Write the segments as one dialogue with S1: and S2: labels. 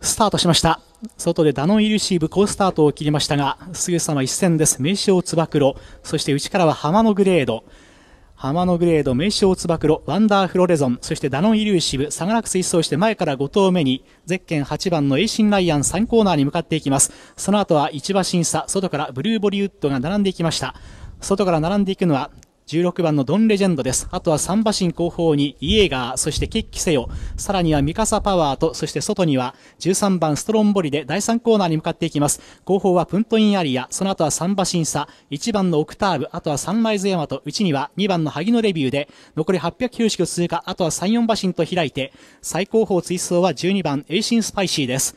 S1: スタートしました外でダノンイリシーブ好スタートを切りましたがすぐさま一戦です名称つばくろ。そして内からは浜のグレード浜のグレード、名称つばくろ。ワンダーフロレゾン、そしてダノンイリューシブ、サガラクス一走して前から5頭目に、ゼッケン8番のエイシンライアン3コーナーに向かっていきます。その後は一馬審査、外からブルーボリウッドが並んでいきました。外から並んでいくのは16番のドンレジェンドです。あとは3馬身後方にイエーガー、そしてキッキセヨ、さらにはミカサパワーと、そして外には13番ストロンボリで第3コーナーに向かっていきます。後方はプントインアリア、その後は3馬身差、1番のオクターブ、あとはサンライズヤマト、うちには2番の萩ノレビューで、残り890通過、あとは3、4馬身と開いて、最高峰追走は12番エイシンスパイシーです。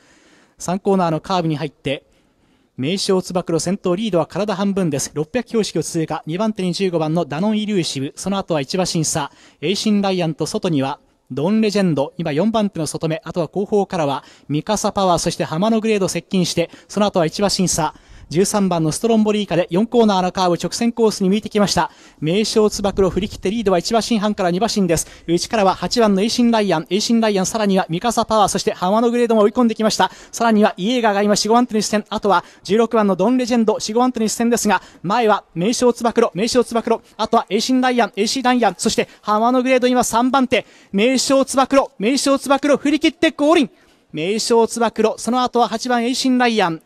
S1: 3コーナーのカーブに入って、名称つば九郎先頭リードは体半分です。600標識を通過。2番手に15番のダノンイリューシブ。その後は1馬審査。エイシンライアンと外にはドンレジェンド、今4番手の外目、あとは後方からは、ミカサパワー、そして浜のグレード接近して、その後は1馬審査。13番のストロンボリ以下で4コーナーのカーブ直線コースに向いてきました。名称つば九振り切ってリードは1馬身半から2馬身です。内からは8番のエイシンライアン、エイシンライアン、さらにはミカサパワー、そして浜のグレードも追い込んできました。さらにはイエーガーが今4、5番手に視線、あとは16番のドンレジェンド、4、5番手に視線ですが、前は名称つば九名称つば九あとはエイシンライアン、エイシンライアン、そして浜のグレード今3番手、名称つば九名称つば九振り切って降臨名称つば九その後は8番エイシンライアン、